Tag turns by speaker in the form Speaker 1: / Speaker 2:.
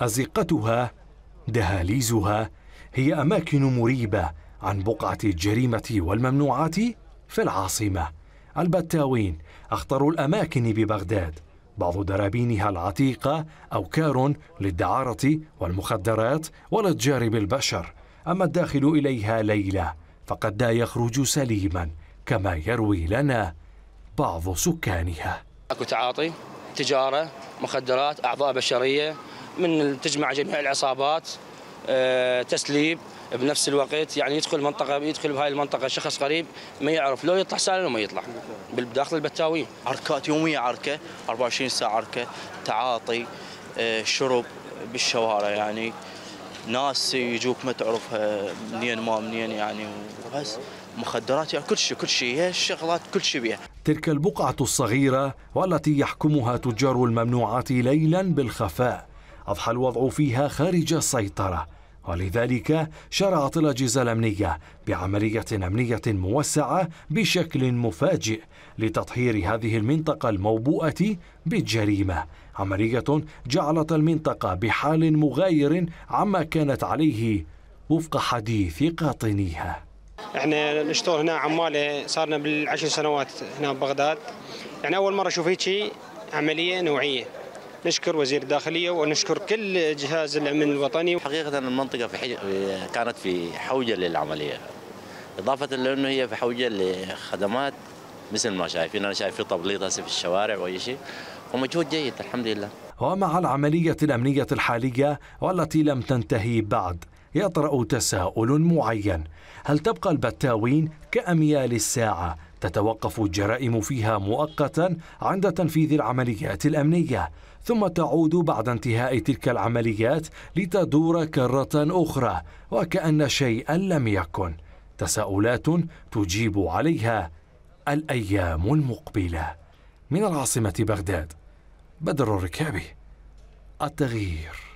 Speaker 1: أزقتها دهاليزها هي أماكن مريبة عن بقعة الجريمة والممنوعات في العاصمة البتاوين أخطر الأماكن ببغداد بعض درابينها العتيقة أوكار للدعارة والمخدرات والاتجار بالبشر أما الداخل إليها ليلة فقد لا يخرج سليما كما يروي لنا بعض سكانها
Speaker 2: أكو تعاطي تجارة مخدرات أعضاء بشرية من تجمع جميع العصابات آه، تسليب بنفس الوقت يعني يدخل منطقه يدخل بهاي المنطقه شخص قريب ما يعرف لو يطلع سالم ما يطلع بالداخل البتاوي عركات يوميه عركه 24 ساعه عركه تعاطي آه، شرب بالشوارع يعني ناس يجوك ما تعرفها منين ما منين يعني وبس مخدرات يعني كل شيء كل شيء هي الشغلات كل شيء بيها
Speaker 1: تلك البقعة الصغيرة والتي يحكمها تجار الممنوعات ليلا بالخفاء أضحى الوضع فيها خارج السيطرة ولذلك شرعت الأجهزة الأمنية بعملية أمنية موسعة بشكل مفاجئ لتطهير هذه المنطقة الموبوءة بالجريمة عملية جعلت المنطقة بحال مغاير عما كانت عليه وفق حديث قاطنيها
Speaker 2: احنا نشتغل هنا عماله صارنا بالعشر سنوات هنا ببغداد يعني اول مره اشوف هيك عمليه نوعيه نشكر وزير الداخلية ونشكر كل جهاز الأمن الوطني حقيقة المنطقة في حج... كانت في حوجة للعملية إضافة لأنه هي في حوجة لخدمات مثل ما شايفين أنا شايف في تبليط هسه في الشوارع وأي شيء ومجهود جيد الحمد لله
Speaker 1: ومع العملية الأمنية الحالية والتي لم تنتهي بعد يطرأ تساؤل معين هل تبقى البتاوين كأميال الساعة تتوقف الجرائم فيها مؤقتا عند تنفيذ العمليات الامنيه ثم تعود بعد انتهاء تلك العمليات لتدور كره اخرى وكان شيئا لم يكن تساؤلات تجيب عليها الايام المقبله من العاصمه بغداد بدر الركابي التغيير